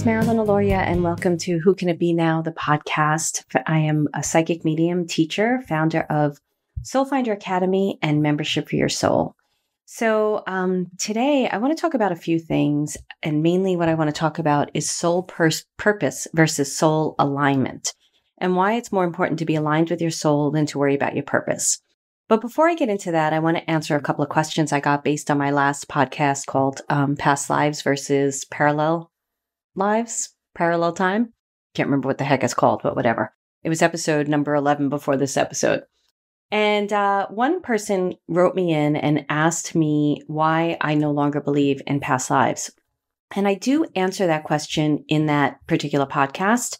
It's Marilyn Aloria, and welcome to Who Can It Be Now, the podcast. I am a psychic medium teacher, founder of Soul Finder Academy, and membership for your soul. So, um, today I want to talk about a few things, and mainly what I want to talk about is soul pers- purpose versus soul alignment, and why it's more important to be aligned with your soul than to worry about your purpose. But before I get into that, I want to answer a couple of questions I got based on my last podcast called um, Past Lives versus Parallel lives, parallel time. Can't remember what the heck it's called, but whatever. It was episode number 11 before this episode. And uh, one person wrote me in and asked me why I no longer believe in past lives. And I do answer that question in that particular podcast,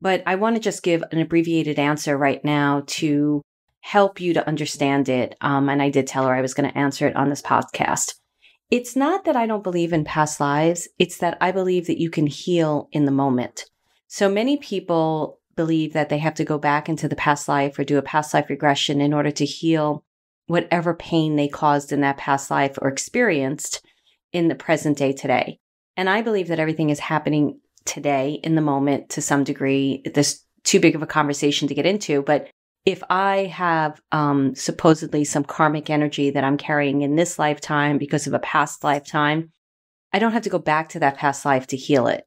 but I want to just give an abbreviated answer right now to help you to understand it. Um, and I did tell her I was going to answer it on this podcast. It's not that I don't believe in past lives, it's that I believe that you can heal in the moment. So many people believe that they have to go back into the past life or do a past life regression in order to heal whatever pain they caused in that past life or experienced in the present day today. And I believe that everything is happening today in the moment to some degree. This too big of a conversation to get into, but if I have um, supposedly some karmic energy that I'm carrying in this lifetime because of a past lifetime, I don't have to go back to that past life to heal it.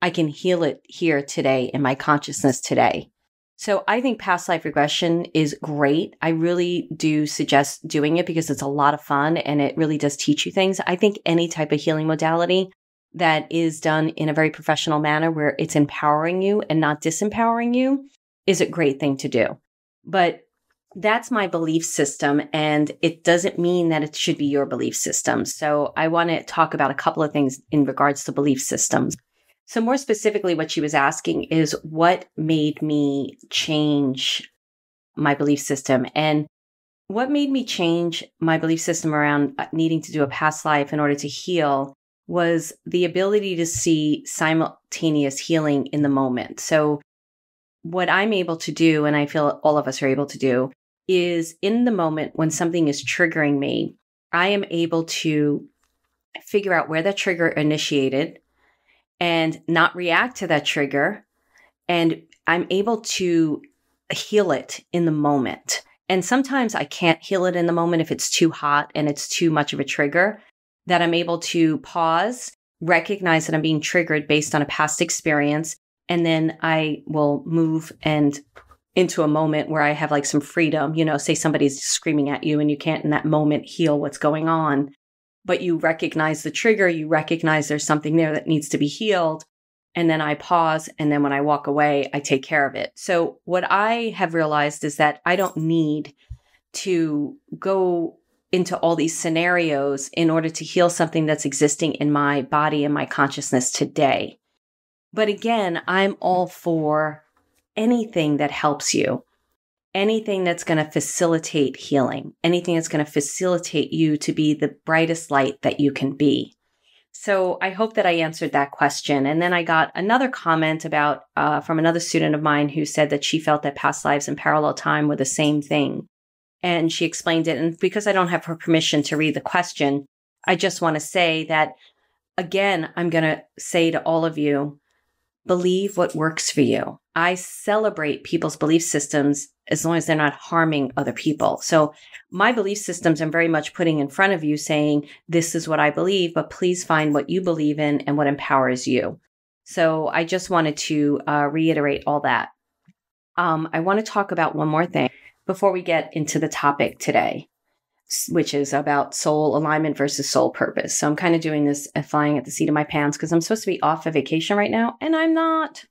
I can heal it here today in my consciousness today. So I think past life regression is great. I really do suggest doing it because it's a lot of fun and it really does teach you things. I think any type of healing modality that is done in a very professional manner where it's empowering you and not disempowering you is a great thing to do. But that's my belief system. And it doesn't mean that it should be your belief system. So I want to talk about a couple of things in regards to belief systems. So, more specifically, what she was asking is what made me change my belief system? And what made me change my belief system around uh, needing to do a past life in order to heal was the ability to see simultaneous healing in the moment. So, what I'm able to do, and I feel all of us are able to do, is in the moment when something is triggering me, I am able to figure out where that trigger initiated and not react to that trigger. And I'm able to heal it in the moment. And sometimes I can't heal it in the moment if it's too hot and it's too much of a trigger, that I'm able to pause, recognize that I'm being triggered based on a past experience, and then I will move and into a moment where I have like some freedom, you know, say somebody's screaming at you and you can't in that moment heal what's going on, but you recognize the trigger, you recognize there's something there that needs to be healed. And then I pause. And then when I walk away, I take care of it. So what I have realized is that I don't need to go into all these scenarios in order to heal something that's existing in my body and my consciousness today. But again, I'm all for anything that helps you, anything that's going to facilitate healing, anything that's going to facilitate you to be the brightest light that you can be. So I hope that I answered that question. And then I got another comment about uh, from another student of mine who said that she felt that past lives and parallel time were the same thing. And she explained it. And because I don't have her permission to read the question, I just want to say that again, I'm going to say to all of you believe what works for you. I celebrate people's belief systems as long as they're not harming other people. So my belief systems I'm very much putting in front of you saying, this is what I believe, but please find what you believe in and what empowers you. So I just wanted to uh, reiterate all that. Um, I want to talk about one more thing before we get into the topic today which is about soul alignment versus soul purpose. So I'm kind of doing this uh, flying at the seat of my pants because I'm supposed to be off a vacation right now, and I'm not.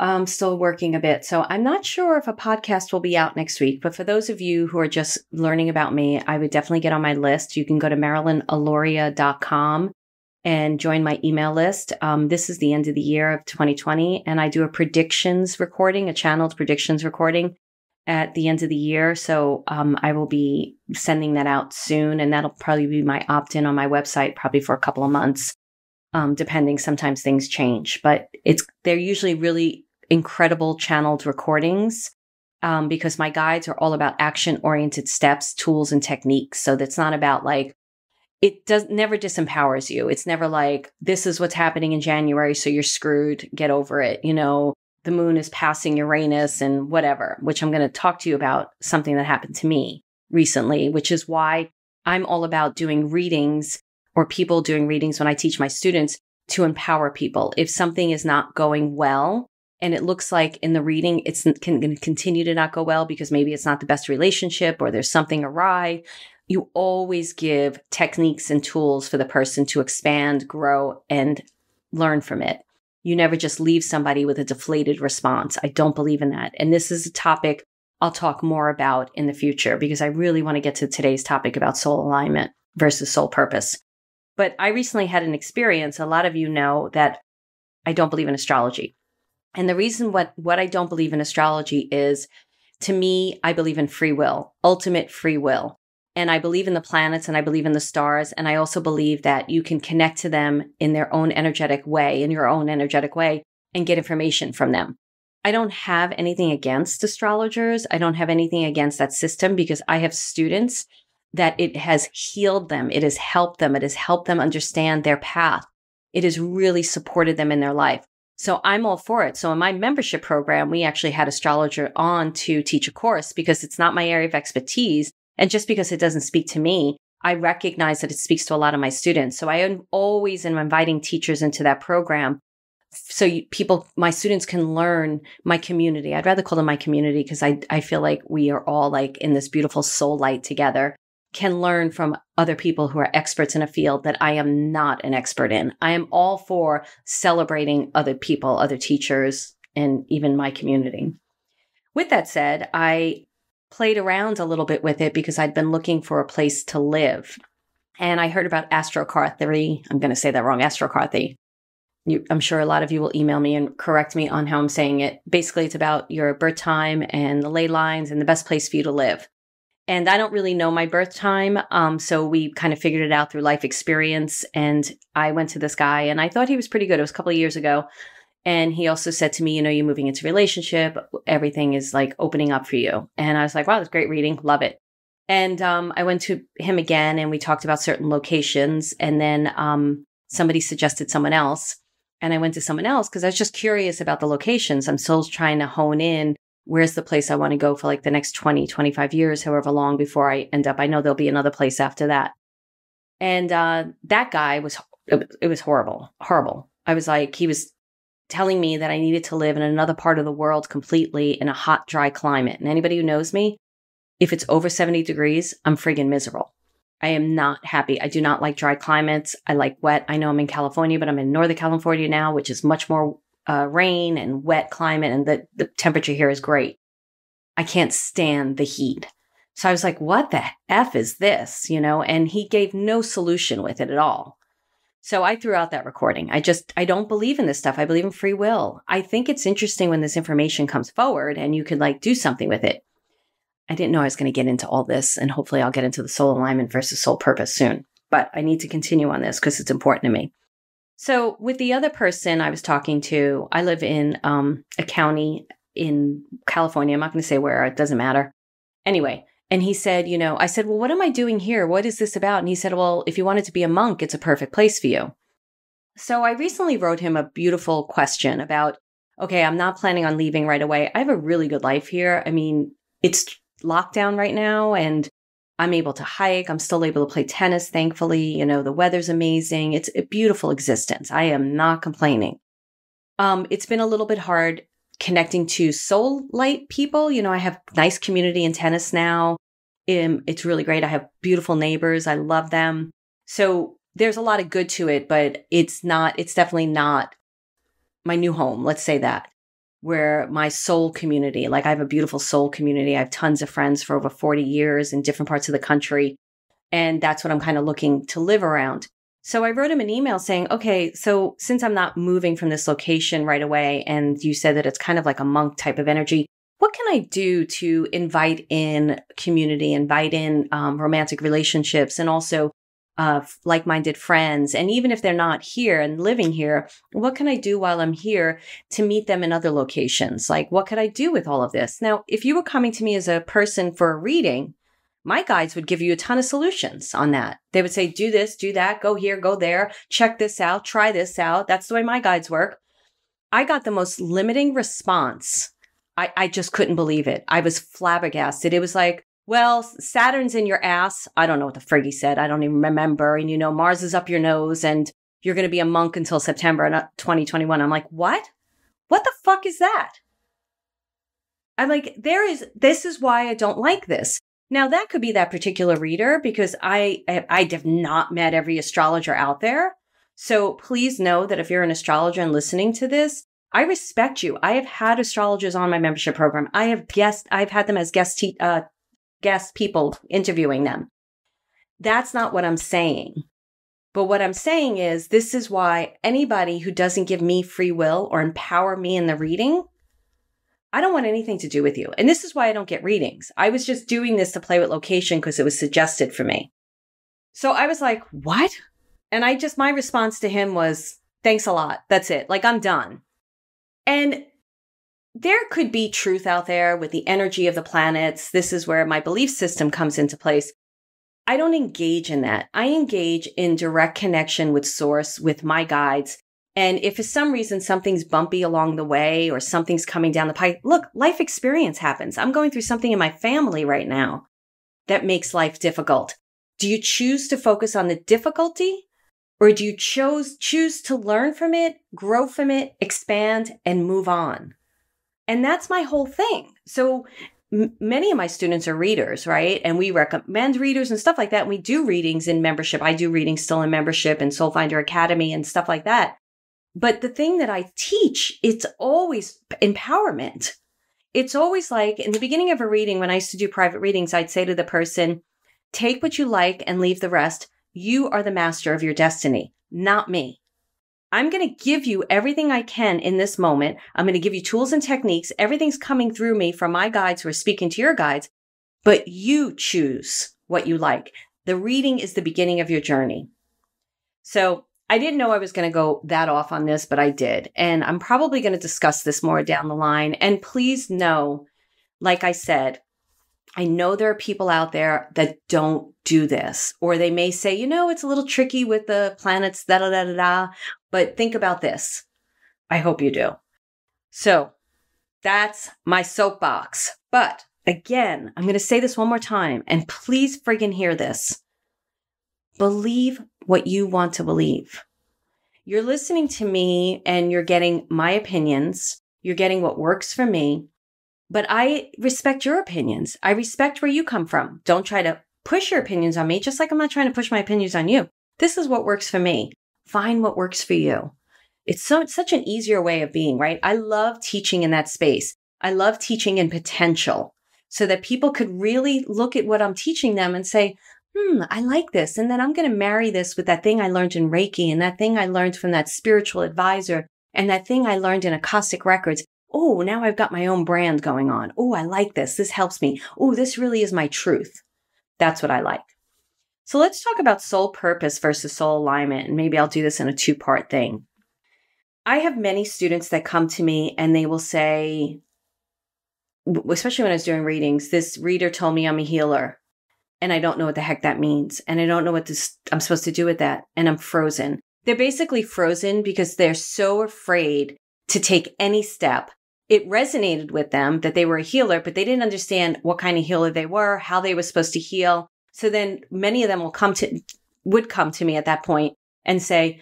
I'm still working a bit. So I'm not sure if a podcast will be out next week, but for those of you who are just learning about me, I would definitely get on my list. You can go to marilynaloria.com and join my email list. Um, this is the end of the year of 2020, and I do a predictions recording, a channeled predictions recording at the end of the year. So um, I will be sending that out soon, and that'll probably be my opt in on my website, probably for a couple of months, um, depending. Sometimes things change, but it's they're usually really incredible channeled recordings. Um, because my guides are all about action oriented steps, tools, and techniques. So that's not about like, it does never disempowers you. It's never like, this is what's happening in January. So you're screwed. Get over it. You know, the moon is passing Uranus and whatever, which I'm going to talk to you about something that happened to me recently, which is why I'm all about doing readings or people doing readings when I teach my students to empower people. If something is not going well, and it looks like in the reading it's going to continue to not go well because maybe it's not the best relationship or there's something awry you always give techniques and tools for the person to expand grow and learn from it you never just leave somebody with a deflated response. I don't believe in that. And this is a topic I'll talk more about in the future because I really want to get to today's topic about soul alignment versus soul purpose. But I recently had an experience. A lot of you know that I don't believe in astrology. And the reason what, what I don't believe in astrology is to me, I believe in free will, ultimate free will. And I believe in the planets and I believe in the stars. And I also believe that you can connect to them in their own energetic way, in your own energetic way, and get information from them. I don't have anything against astrologers. I don't have anything against that system because I have students that it has healed them. It has helped them. It has helped them understand their path. It has really supported them in their life. So I'm all for it. So in my membership program, we actually had astrologer on to teach a course because it's not my area of expertise, and just because it doesn't speak to me, I recognize that it speaks to a lot of my students. So I am always am inviting teachers into that program. So you, people, my students can learn my community. I'd rather call them my community because I, I feel like we are all like in this beautiful soul light together can learn from other people who are experts in a field that I am not an expert in. I am all for celebrating other people, other teachers, and even my community. With that said, I played around a little bit with it because I'd been looking for a place to live. And I heard about Astrocar I'm going to say that wrong, Astrocar You, I'm sure a lot of you will email me and correct me on how I'm saying it. Basically, it's about your birth time and the ley lines and the best place for you to live. And I don't really know my birth time. Um, so we kind of figured it out through life experience. And I went to this guy and I thought he was pretty good. It was a couple of years ago. And he also said to me, you know, you're moving into relationship. Everything is like opening up for you. And I was like, wow, that's great reading. Love it. And um, I went to him again and we talked about certain locations. And then um, somebody suggested someone else. And I went to someone else because I was just curious about the locations. I'm still trying to hone in where's the place I want to go for like the next 20, 25 years, however long before I end up. I know there'll be another place after that. And uh, that guy was, it was horrible, horrible. I was like, he was telling me that I needed to live in another part of the world completely in a hot, dry climate. And anybody who knows me, if it's over 70 degrees, I'm friggin' miserable. I am not happy. I do not like dry climates. I like wet. I know I'm in California, but I'm in Northern California now, which is much more uh, rain and wet climate, and the, the temperature here is great. I can't stand the heat. So I was like, what the F is this? You know, and he gave no solution with it at all. So I threw out that recording. I just, I don't believe in this stuff. I believe in free will. I think it's interesting when this information comes forward and you can like do something with it. I didn't know I was going to get into all this and hopefully I'll get into the soul alignment versus soul purpose soon, but I need to continue on this because it's important to me. So with the other person I was talking to, I live in um, a county in California. I'm not going to say where, it doesn't matter. Anyway, and he said, you know, I said, well, what am I doing here? What is this about? And he said, well, if you wanted to be a monk, it's a perfect place for you. So I recently wrote him a beautiful question about, okay, I'm not planning on leaving right away. I have a really good life here. I mean, it's lockdown right now and I'm able to hike. I'm still able to play tennis, thankfully. You know, the weather's amazing. It's a beautiful existence. I am not complaining. Um, it's been a little bit hard connecting to soul light people. You know, I have nice community in tennis now. Um, it's really great. I have beautiful neighbors. I love them. So there's a lot of good to it, but it's not, it's definitely not my new home. Let's say that where my soul community, like I have a beautiful soul community. I have tons of friends for over 40 years in different parts of the country. And that's what I'm kind of looking to live around. So I wrote him an email saying, okay, so since I'm not moving from this location right away, and you said that it's kind of like a monk type of energy, what can I do to invite in community, invite in um, romantic relationships, and also uh, like minded friends? And even if they're not here and living here, what can I do while I'm here to meet them in other locations? Like, what could I do with all of this? Now, if you were coming to me as a person for a reading, my guides would give you a ton of solutions on that. They would say, do this, do that, go here, go there, check this out, try this out. That's the way my guides work. I got the most limiting response. I, I just couldn't believe it. I was flabbergasted. It was like, well, Saturn's in your ass. I don't know what the frig he said. I don't even remember. And you know, Mars is up your nose and you're going to be a monk until September 2021. Uh, I'm like, what? What the fuck is that? I'm like, there is, this is why I don't like this. Now that could be that particular reader because I I have not met every astrologer out there. So please know that if you're an astrologer and listening to this, I respect you. I have had astrologers on my membership program. I have guest I've had them as guest te- uh, guest people interviewing them. That's not what I'm saying. But what I'm saying is this is why anybody who doesn't give me free will or empower me in the reading I don't want anything to do with you. And this is why I don't get readings. I was just doing this to play with location because it was suggested for me. So I was like, what? And I just, my response to him was, thanks a lot. That's it. Like, I'm done. And there could be truth out there with the energy of the planets. This is where my belief system comes into place. I don't engage in that. I engage in direct connection with source, with my guides, and if for some reason something's bumpy along the way or something's coming down the pipe, look, life experience happens. I'm going through something in my family right now that makes life difficult. Do you choose to focus on the difficulty or do you choose choose to learn from it, grow from it, expand and move on? And that's my whole thing. So m- many of my students are readers, right? And we recommend readers and stuff like that. And we do readings in membership. I do readings still in membership and Soul Finder Academy and stuff like that. But the thing that I teach, it's always empowerment. It's always like in the beginning of a reading, when I used to do private readings, I'd say to the person, take what you like and leave the rest. You are the master of your destiny, not me. I'm going to give you everything I can in this moment. I'm going to give you tools and techniques. Everything's coming through me from my guides who are speaking to your guides, but you choose what you like. The reading is the beginning of your journey. So I didn't know I was going to go that off on this, but I did. And I'm probably going to discuss this more down the line. And please know, like I said, I know there are people out there that don't do this, or they may say, you know, it's a little tricky with the planets, da da da da da. But think about this. I hope you do. So that's my soapbox. But again, I'm going to say this one more time, and please friggin' hear this. Believe what you want to believe. You're listening to me and you're getting my opinions. You're getting what works for me. But I respect your opinions. I respect where you come from. Don't try to push your opinions on me, just like I'm not trying to push my opinions on you. This is what works for me. Find what works for you. It's so it's such an easier way of being, right? I love teaching in that space. I love teaching in potential so that people could really look at what I'm teaching them and say, hmm, I like this. And then I'm going to marry this with that thing I learned in Reiki and that thing I learned from that spiritual advisor and that thing I learned in Acoustic Records. Oh, now I've got my own brand going on. Oh, I like this. This helps me. Oh, this really is my truth. That's what I like. So let's talk about soul purpose versus soul alignment. And maybe I'll do this in a two part thing. I have many students that come to me and they will say, especially when I was doing readings, this reader told me I'm a healer and I don't know what the heck that means. And I don't know what this, I'm supposed to do with that. And I'm frozen. They're basically frozen because they're so afraid to take any step. It resonated with them that they were a healer, but they didn't understand what kind of healer they were, how they were supposed to heal. So then many of them will come to, would come to me at that point and say,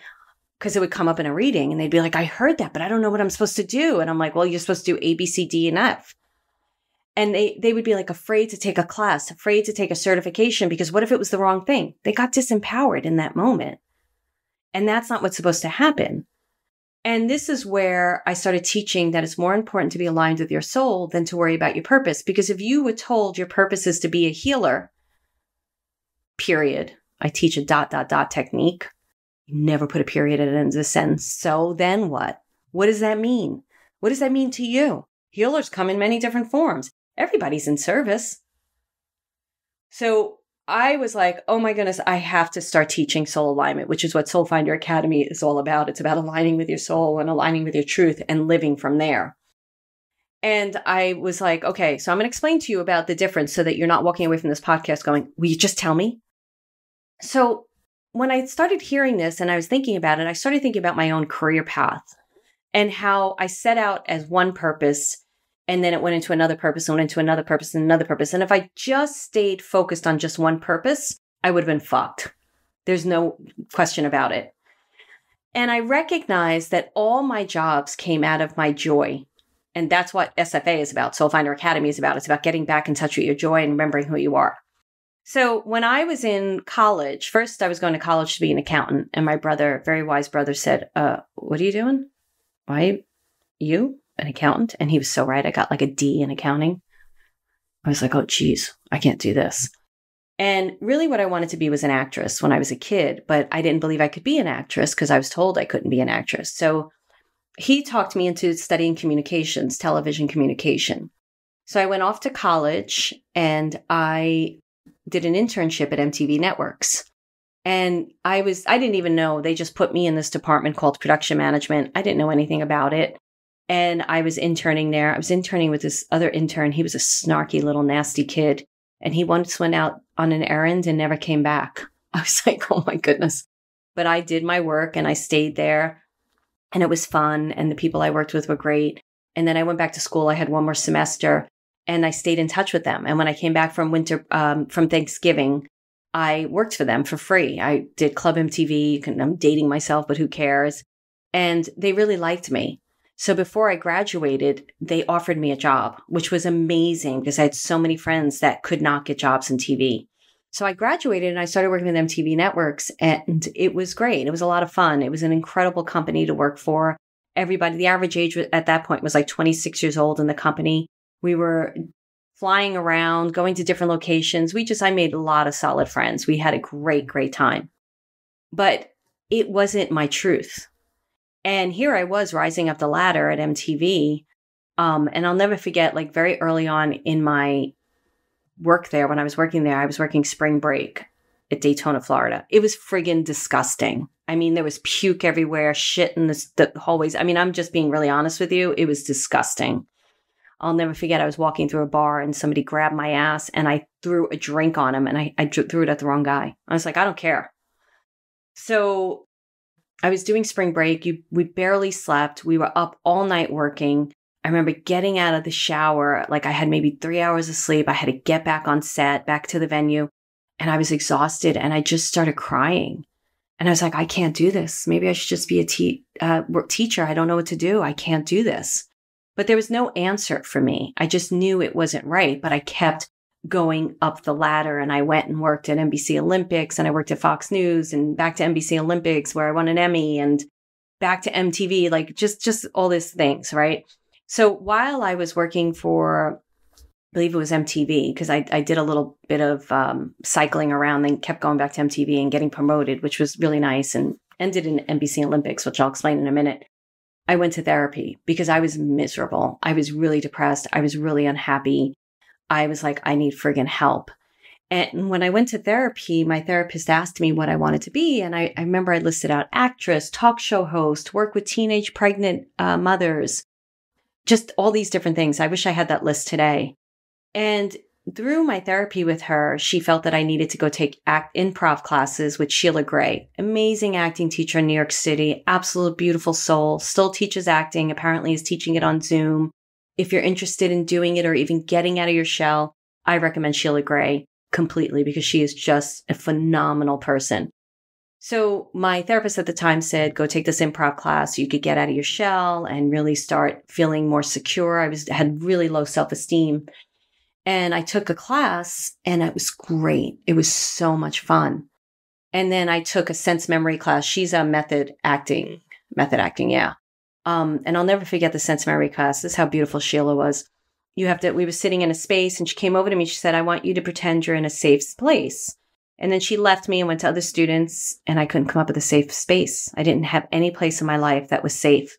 because it would come up in a reading and they'd be like, I heard that, but I don't know what I'm supposed to do. And I'm like, well, you're supposed to do A, B, C, D, and F and they they would be like afraid to take a class afraid to take a certification because what if it was the wrong thing they got disempowered in that moment and that's not what's supposed to happen and this is where i started teaching that it's more important to be aligned with your soul than to worry about your purpose because if you were told your purpose is to be a healer period i teach a dot dot dot technique never put a period at the end of the sentence so then what what does that mean what does that mean to you Healers come in many different forms everybody's in service. So I was like, oh my goodness, I have to start teaching soul alignment, which is what Soul Finder Academy is all about. It's about aligning with your soul and aligning with your truth and living from there. And I was like, okay, so I'm going to explain to you about the difference so that you're not walking away from this podcast going, will you just tell me? So when I started hearing this and I was thinking about it, I started thinking about my own career path and how I set out as one purpose and then it went into another purpose and went into another purpose and another purpose. And if I just stayed focused on just one purpose, I would have been fucked. There's no question about it. And I recognize that all my jobs came out of my joy. And that's what SFA is about. Soul Finder Academy is about. It's about getting back in touch with your joy and remembering who you are. So when I was in college, first I was going to college to be an accountant. And my brother, very wise brother, said, uh, What are you doing? Why you? an accountant. And he was so right. I got like a D in accounting. I was like, oh, geez, I can't do this. And really, what I wanted to be was an actress when I was a kid, but I didn't believe I could be an actress because I was told I couldn't be an actress. So he talked me into studying communications, television communication. So I went off to college and I did an internship at MTV Networks. And I was, I didn't even know, they just put me in this department called production management. I didn't know anything about it. And I was interning there. I was interning with this other intern. He was a snarky little nasty kid. And he once went out on an errand and never came back. I was like, oh my goodness. But I did my work and I stayed there and it was fun. And the people I worked with were great. And then I went back to school. I had one more semester and I stayed in touch with them. And when I came back from winter, um, from Thanksgiving, I worked for them for free. I did Club MTV. Can, I'm dating myself, but who cares? And they really liked me. So before I graduated, they offered me a job, which was amazing because I had so many friends that could not get jobs in TV. So I graduated and I started working with MTV Networks and it was great. It was a lot of fun. It was an incredible company to work for. Everybody, the average age at that point was like 26 years old in the company. We were flying around, going to different locations. We just, I made a lot of solid friends. We had a great, great time. But it wasn't my truth. And here I was rising up the ladder at MTV. Um, and I'll never forget, like very early on in my work there, when I was working there, I was working spring break at Daytona, Florida. It was friggin' disgusting. I mean, there was puke everywhere, shit in the, the hallways. I mean, I'm just being really honest with you. It was disgusting. I'll never forget. I was walking through a bar and somebody grabbed my ass and I threw a drink on him and I, I threw it at the wrong guy. I was like, I don't care. So I was doing spring break. You, we barely slept. We were up all night working. I remember getting out of the shower, like I had maybe three hours of sleep. I had to get back on set, back to the venue, and I was exhausted. And I just started crying. And I was like, I can't do this. Maybe I should just be a te- uh, teacher. I don't know what to do. I can't do this. But there was no answer for me. I just knew it wasn't right, but I kept going up the ladder. And I went and worked at NBC Olympics and I worked at Fox News and back to NBC Olympics where I won an Emmy and back to MTV, like just, just all these things. Right. So while I was working for, I believe it was MTV because I, I did a little bit of um, cycling around and kept going back to MTV and getting promoted, which was really nice and ended in NBC Olympics, which I'll explain in a minute. I went to therapy because I was miserable. I was really depressed. I was really unhappy. I was like, I need friggin' help. And when I went to therapy, my therapist asked me what I wanted to be. And I, I remember I listed out actress, talk show host, work with teenage pregnant uh, mothers, just all these different things. I wish I had that list today. And through my therapy with her, she felt that I needed to go take act improv classes with Sheila Gray, amazing acting teacher in New York City, absolute beautiful soul, still teaches acting, apparently is teaching it on Zoom if you're interested in doing it or even getting out of your shell, I recommend Sheila Gray completely because she is just a phenomenal person. So my therapist at the time said, go take this improv class. So you could get out of your shell and really start feeling more secure. I was had really low self-esteem. And I took a class and it was great. It was so much fun. And then I took a sense memory class. She's a method acting, method acting, yeah. Um, and I'll never forget the sense memory class. This is how beautiful Sheila was. You have to, we were sitting in a space and she came over to me. She said, I want you to pretend you're in a safe place. And then she left me and went to other students and I couldn't come up with a safe space. I didn't have any place in my life that was safe.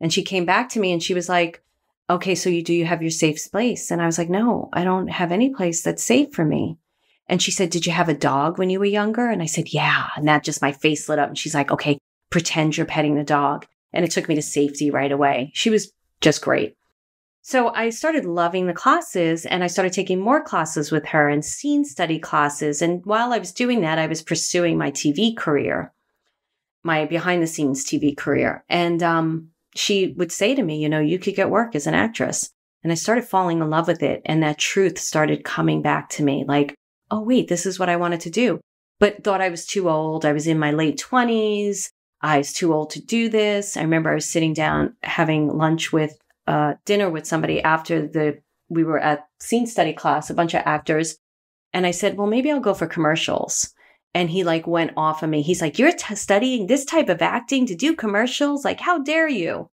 And she came back to me and she was like, okay, so you do you have your safe place? And I was like, no, I don't have any place that's safe for me. And she said, did you have a dog when you were younger? And I said, yeah. And that just my face lit up. And she's like, okay, pretend you're petting the dog and it took me to safety right away. She was just great. So I started loving the classes and I started taking more classes with her and scene study classes. And while I was doing that, I was pursuing my TV career, my behind the scenes TV career. And um, she would say to me, you know, you could get work as an actress. And I started falling in love with it. And that truth started coming back to me like, oh, wait, this is what I wanted to do. But thought I was too old. I was in my late 20s. I was too old to do this. I remember I was sitting down having lunch with uh, dinner with somebody after the we were at scene study class, a bunch of actors, and I said, "Well, maybe I'll go for commercials." And he like went off on me. He's like, "You're t- studying this type of acting to do commercials? Like, how dare you?"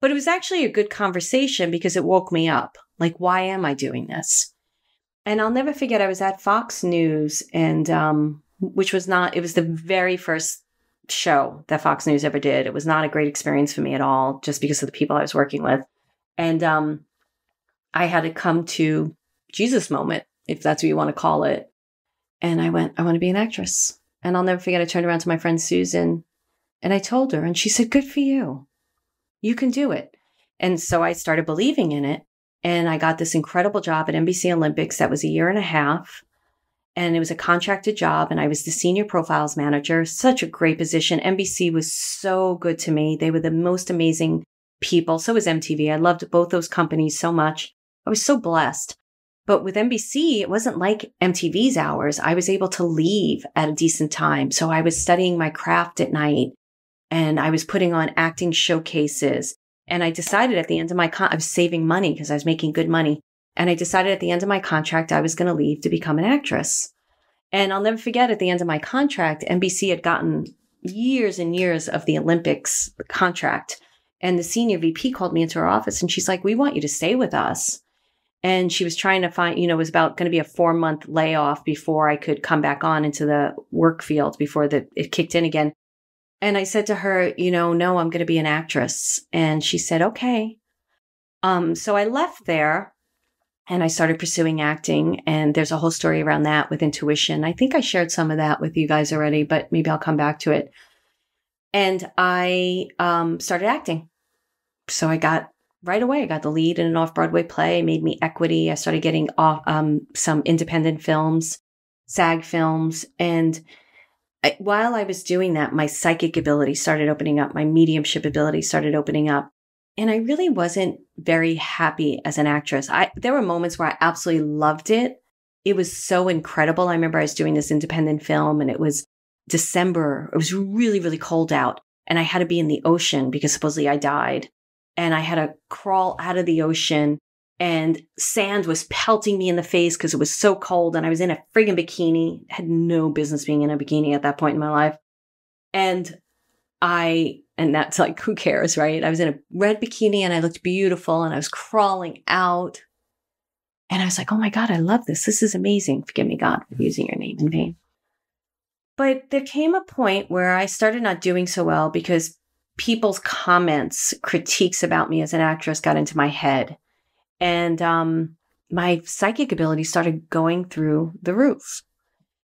But it was actually a good conversation because it woke me up. Like, why am I doing this? And I'll never forget. I was at Fox News, and um, which was not. It was the very first show that Fox News ever did. It was not a great experience for me at all, just because of the people I was working with. And um, I had to come to Jesus moment, if that's what you want to call it. And I went, I want to be an actress. And I'll never forget, I turned around to my friend Susan and I told her, and she said, Good for you. You can do it. And so I started believing in it. And I got this incredible job at NBC Olympics that was a year and a half and it was a contracted job and I was the senior profiles manager. Such a great position. NBC was so good to me. They were the most amazing people. So was MTV. I loved both those companies so much. I was so blessed. But with NBC, it wasn't like MTV's hours. I was able to leave at a decent time. So I was studying my craft at night and I was putting on acting showcases. And I decided at the end of my con, I was saving money because I was making good money. And I decided at the end of my contract, I was going to leave to become an actress. And I'll never forget at the end of my contract, NBC had gotten years and years of the Olympics contract. And the senior VP called me into her office and she's like, We want you to stay with us. And she was trying to find, you know, it was about going to be a four month layoff before I could come back on into the work field before the, it kicked in again. And I said to her, You know, no, I'm going to be an actress. And she said, Okay. Um, so I left there and I started pursuing acting. And there's a whole story around that with intuition. I think I shared some of that with you guys already, but maybe I'll come back to it. And I um, started acting. So I got right away, I got the lead in an off Broadway play, made me equity. I started getting off um, some independent films, SAG films. And I, while I was doing that, my psychic ability started opening up, my mediumship ability started opening up. And I really wasn't very happy as an actress. I there were moments where I absolutely loved it. It was so incredible. I remember I was doing this independent film and it was December. It was really really cold out and I had to be in the ocean because supposedly I died. And I had to crawl out of the ocean and sand was pelting me in the face because it was so cold and I was in a friggin' bikini. Had no business being in a bikini at that point in my life. And I and that's like, who cares, right? I was in a red bikini and I looked beautiful and I was crawling out. And I was like, oh my God, I love this. This is amazing. Forgive me, God, for mm-hmm. using your name in vain. But there came a point where I started not doing so well because people's comments, critiques about me as an actress got into my head. And um, my psychic ability started going through the roof.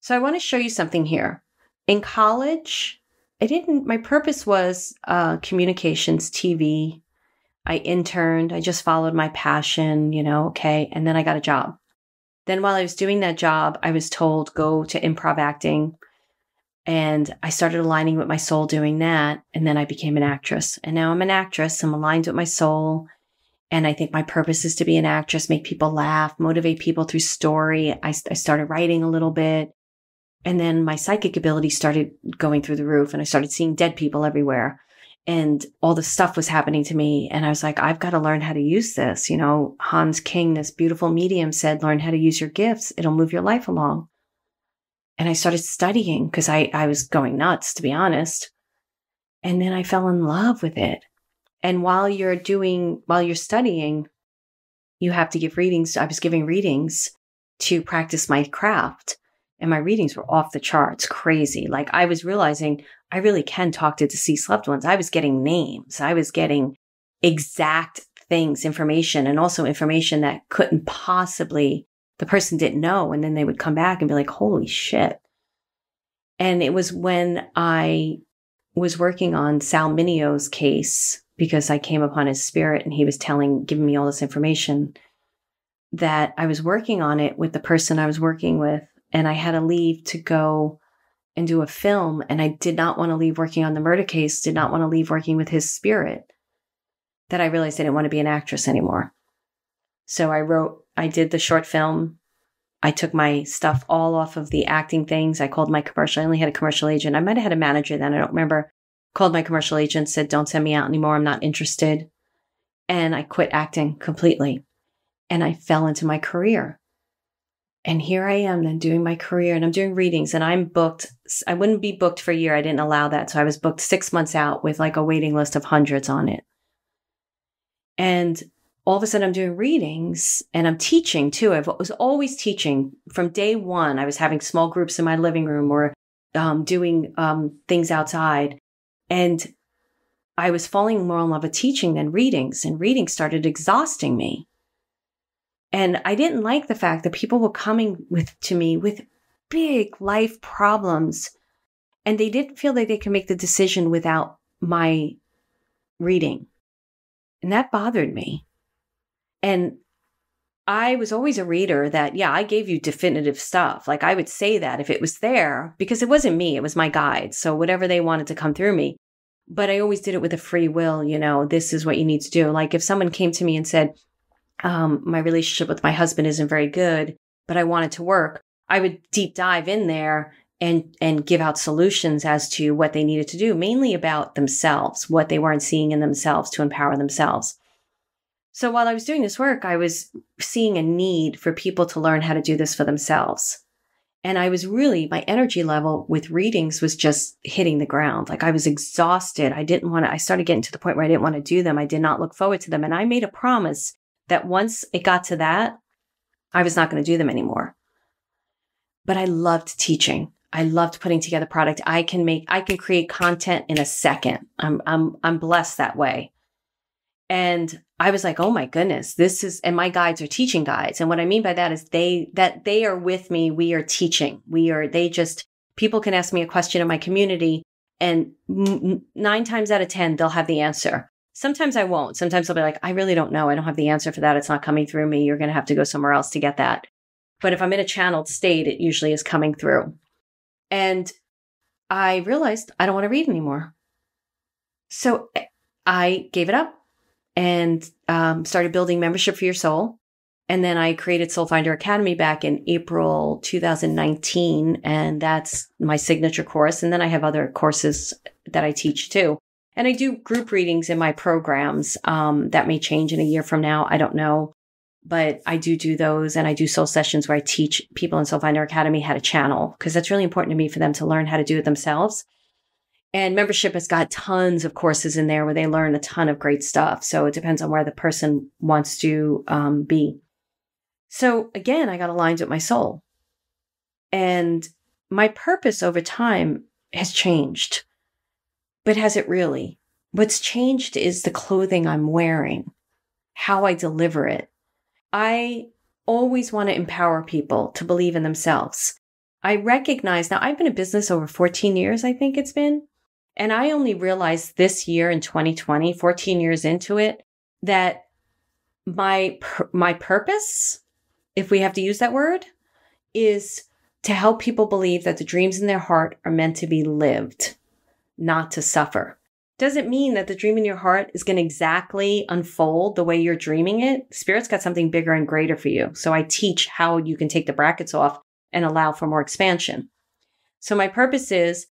So I want to show you something here. In college, I didn't, my purpose was uh, communications, TV. I interned, I just followed my passion, you know, okay. And then I got a job. Then while I was doing that job, I was told go to improv acting. And I started aligning with my soul doing that. And then I became an actress. And now I'm an actress. I'm aligned with my soul. And I think my purpose is to be an actress, make people laugh, motivate people through story. I, I started writing a little bit. And then my psychic ability started going through the roof and I started seeing dead people everywhere. And all the stuff was happening to me. And I was like, I've got to learn how to use this. You know, Hans King, this beautiful medium said, learn how to use your gifts. It'll move your life along. And I started studying because I, I was going nuts, to be honest. And then I fell in love with it. And while you're doing, while you're studying, you have to give readings. I was giving readings to practice my craft and my readings were off the charts, crazy. Like I was realizing I really can talk to deceased loved ones. I was getting names, I was getting exact things, information, and also information that couldn't possibly, the person didn't know. And then they would come back and be like, holy shit. And it was when I was working on Sal Minio's case because I came upon his spirit and he was telling, giving me all this information that I was working on it with the person I was working with and I had to leave to go and do a film. And I did not want to leave working on the murder case, did not want to leave working with his spirit, that I realized I didn't want to be an actress anymore. So I wrote, I did the short film. I took my stuff all off of the acting things. I called my commercial. I only had a commercial agent. I might have had a manager then. I don't remember. Called my commercial agent, said, Don't send me out anymore. I'm not interested. And I quit acting completely. And I fell into my career and here I am then doing my career and I'm doing readings and I'm booked. I wouldn't be booked for a year. I didn't allow that. So I was booked six months out with like a waiting list of hundreds on it. And all of a sudden I'm doing readings and I'm teaching too. I was always teaching from day one. I was having small groups in my living room or um, doing um, things outside. And I was falling more in love with teaching than readings and readings started exhausting me. And I didn't like the fact that people were coming with to me with big life problems and they didn't feel like they could make the decision without my reading. And that bothered me. And I was always a reader that, yeah, I gave you definitive stuff. Like I would say that if it was there, because it wasn't me, it was my guide. So whatever they wanted to come through me. But I always did it with a free will, you know, this is what you need to do. Like if someone came to me and said, um, my relationship with my husband isn't very good, but I wanted to work. I would deep dive in there and and give out solutions as to what they needed to do, mainly about themselves, what they weren't seeing in themselves to empower themselves. So while I was doing this work, I was seeing a need for people to learn how to do this for themselves. And I was really, my energy level with readings was just hitting the ground. Like I was exhausted. I didn't want to, I started getting to the point where I didn't want to do them. I did not look forward to them. And I made a promise that once it got to that, I was not going to do them anymore. But I loved teaching. I loved putting together product. I can make, I can create content in a second. I'm, I'm, I'm blessed that way. And I was like, oh my goodness, this is, and my guides are teaching guides. And what I mean by that is they, that they are with me. We are teaching. We are, they just, people can ask me a question in my community and nine times out of 10, they'll have the answer. Sometimes I won't. Sometimes I'll be like, I really don't know. I don't have the answer for that. It's not coming through me. You're going to have to go somewhere else to get that. But if I'm in a channeled state, it usually is coming through. And I realized I don't want to read anymore. So eh, I gave it up and um, started building membership for your soul. And then I created Soul Finder Academy back in April 2019. And that's my signature course. And then I have other courses that I teach too. And I do group readings in my programs. Um, that may change in a year from now. I don't know. But I do do those and I do soul sessions where I teach people in Soul Finder Academy how to channel because that's really important to me for them to learn how to do it themselves. And membership has got tons of courses in there where they learn a ton of great stuff. So it depends on where the person wants to um, be. So again, I got aligned with my soul. And my purpose over time has changed but has it really? What's changed is the clothing I'm wearing, how I deliver it. I always want to empower people to believe in themselves. I recognize now I've been in business over 14 years, I think it's been. And I only realized this year in 2020, 14 years into it, that my my purpose, if we have to use that word, is to help people believe that the dreams in their heart are meant to be lived not to suffer. Doesn't mean that the dream in your heart is going to exactly unfold the way you're dreaming it. Spirit's got something bigger and greater for you. So I teach how you can take the brackets off and allow for more expansion. So my purpose is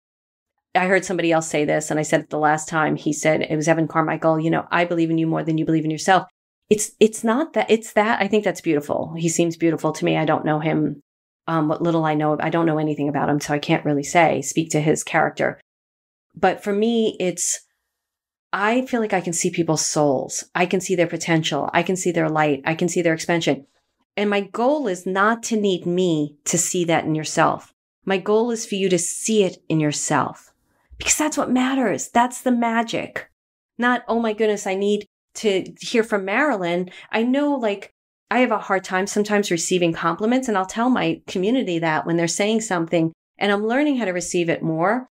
I heard somebody else say this, and I said it the last time. He said it was Evan Carmichael. You know, I believe in you more than you believe in yourself. It's it's not that. It's that. I think that's beautiful. He seems beautiful to me. I don't know him. Um, what little I know, I don't know anything about him, so I can't really say speak to his character. But for me, it's, I feel like I can see people's souls. I can see their potential. I can see their light. I can see their expansion. And my goal is not to need me to see that in yourself. My goal is for you to see it in yourself because that's what matters. That's the magic. Not, oh my goodness, I need to hear from Marilyn. I know like I have a hard time sometimes receiving compliments and I'll tell my community that when they're saying something and I'm learning how to receive it more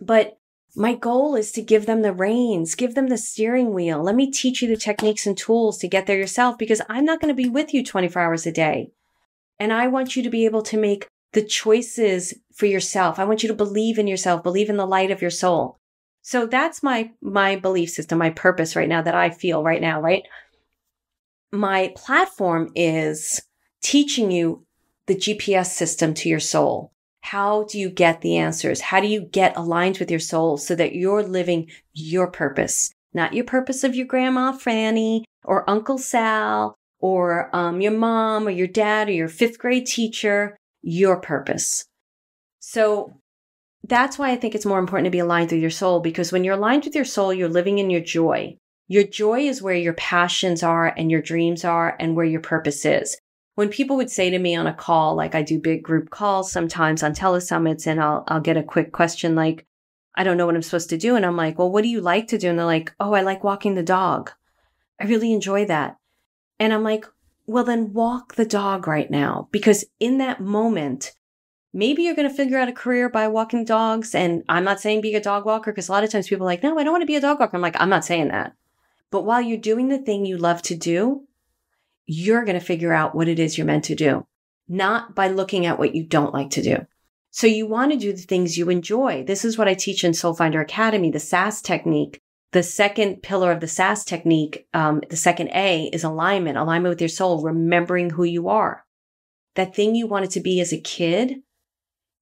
but my goal is to give them the reins, give them the steering wheel. Let me teach you the techniques and tools to get there yourself because I'm not going to be with you 24 hours a day. And I want you to be able to make the choices for yourself. I want you to believe in yourself, believe in the light of your soul. So that's my my belief system, my purpose right now that I feel right now, right? My platform is teaching you the GPS system to your soul how do you get the answers? How do you get aligned with your soul so that you're living your purpose, not your purpose of your grandma Franny or Uncle Sal or um, your mom or your dad or your fifth grade teacher, your purpose. So that's why I think it's more important to be aligned with your soul because when you're aligned with your soul, you're living in your joy. Your joy is where your passions are and your dreams are and where your purpose is when people would say to me on a call, like I do big group calls sometimes on telesummits and I'll, I'll get a quick question like, I don't know what I'm supposed to do. And I'm like, well, what do you like to do? And they're like, oh, I like walking the dog. I really enjoy that. And I'm like, well, then walk the dog right now. Because in that moment, maybe you're going to figure out a career by walking dogs. And I'm not saying being a dog walker, because a lot of times people are like, no, I don't want to be a dog walker. I'm like, I'm not saying that. But while you're doing the thing you love to do, you're going to figure out what it is you're meant to do, not by looking at what you don't like to do. So you want to do the things you enjoy. This is what I teach in Soul Finder Academy, the SAS technique. The second pillar of the SAS technique, um, the second A is alignment, alignment with your soul, remembering who you are. That thing you wanted to be as a kid,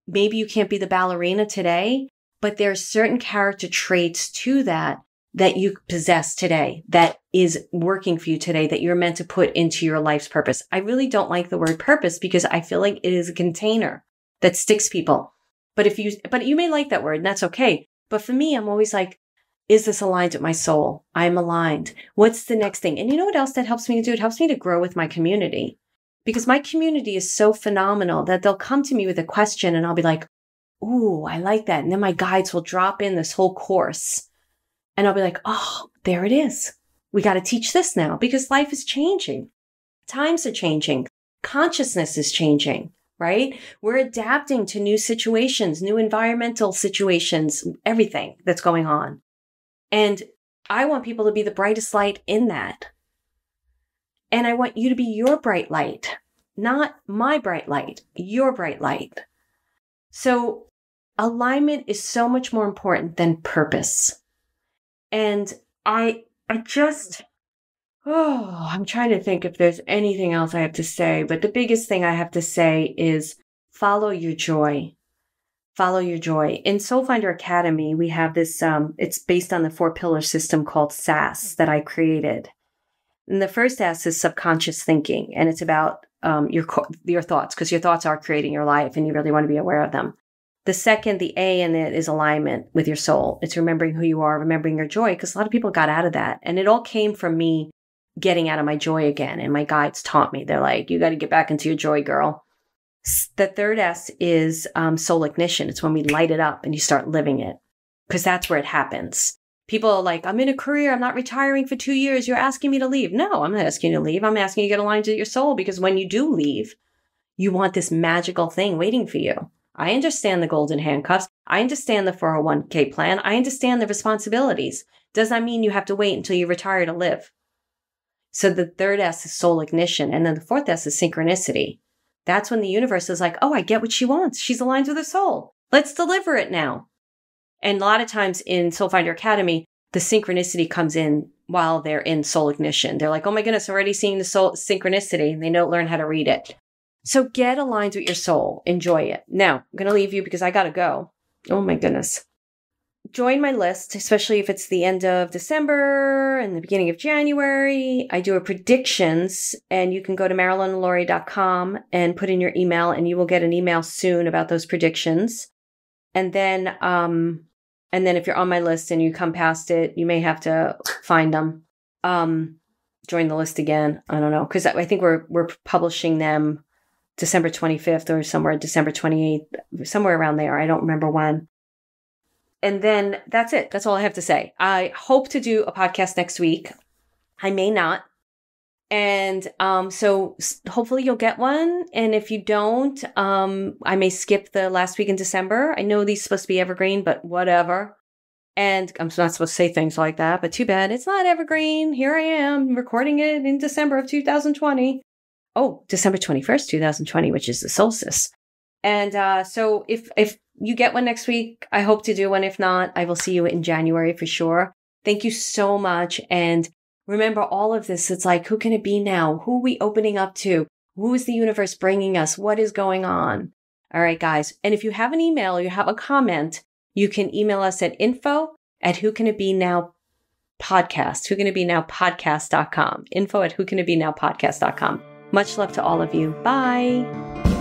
maybe you can't be the ballerina today, but there are certain character traits to that that you possess today that is working for you today that you're meant to put into your life's purpose. I really don't like the word purpose because I feel like it is a container that sticks people. But if you, but you may like that word and that's okay. But for me, I'm always like, is this aligned with my soul? I'm aligned. What's the next thing? And you know what else that helps me to do? It helps me to grow with my community because my community is so phenomenal that they'll come to me with a question and I'll be like, Ooh, I like that. And then my guides will drop in this whole course and I'll be like, oh, there it is. We got to teach this now because life is changing. Times are changing. Consciousness is changing, right? We're adapting to new situations, new environmental situations, everything that's going on. And I want people to be the brightest light in that. And I want you to be your bright light, not my bright light, your bright light. So alignment is so much more important than purpose. And I I just oh, I'm trying to think if there's anything else I have to say, but the biggest thing I have to say is follow your joy. Follow your joy. In Soul Finder Academy, we have this um it's based on the four pillar system called SAS mm-hmm. that I created. And the first S is subconscious thinking, and it's about um, your your thoughts because your thoughts are creating your life, and you really want to be aware of them. The second, the A in it is alignment with your soul. It's remembering who you are, remembering your joy, because a lot of people got out of that. And it all came from me getting out of my joy again. And my guides taught me, they're like, you got to get back into your joy, girl. The third S is um, soul ignition. It's when we light it up and you start living it, because that's where it happens. People are like, I'm in a career. I'm not retiring for two years. You're asking me to leave. No, I'm not asking you to leave. I'm asking you to get aligned to your soul because when you do leave, you want this magical thing waiting for you. I understand the golden handcuffs. I understand the 401k plan. I understand the responsibilities. Does that mean you have to wait until you retire to live? So the third S is soul ignition. And then the fourth S is synchronicity. That's when the universe is like, oh, I get what she wants. She's aligned with her soul. Let's deliver it now. And a lot of times in Soul Finder Academy, the synchronicity comes in while they're in soul ignition. They're like, oh my goodness, already seeing the soul synchronicity. And they don't learn how to read it. So get aligns with your soul. Enjoy it. Now, I'm going to leave you because I got to go. Oh my goodness. Join my list, especially if it's the end of December and the beginning of January. I do a predictions, and you can go to marilynlaurie.com and put in your email, and you will get an email soon about those predictions. And then, um, and then if you're on my list and you come past it, you may have to find them. Um, join the list again. I don't know because I think we're we're publishing them December 25th or somewhere December 28th, somewhere around there. I don't remember when. And then that's it. That's all I have to say. I hope to do a podcast next week. I may not. And um, so hopefully you'll get one. And if you don't, um, I may skip the last week in December. I know these supposed to be evergreen, but whatever. And I'm not supposed to say things like that, but too bad. It's not evergreen. Here I am recording it in December of 2020 oh, December 21st, 2020, which is the solstice. And uh, so if, if you get one next week, I hope to do one. If not, I will see you in January for sure. Thank you so much. And remember all of this. It's like, who can it be now? Who are we opening up to? Who is the universe bringing us? What is going on? All right, guys. And if you have an email, you have a comment, you can email us at info at who can it be now podcast, who can it be now podcast.com, info at who can it be now podcast.com. Much love to all of you. Bye.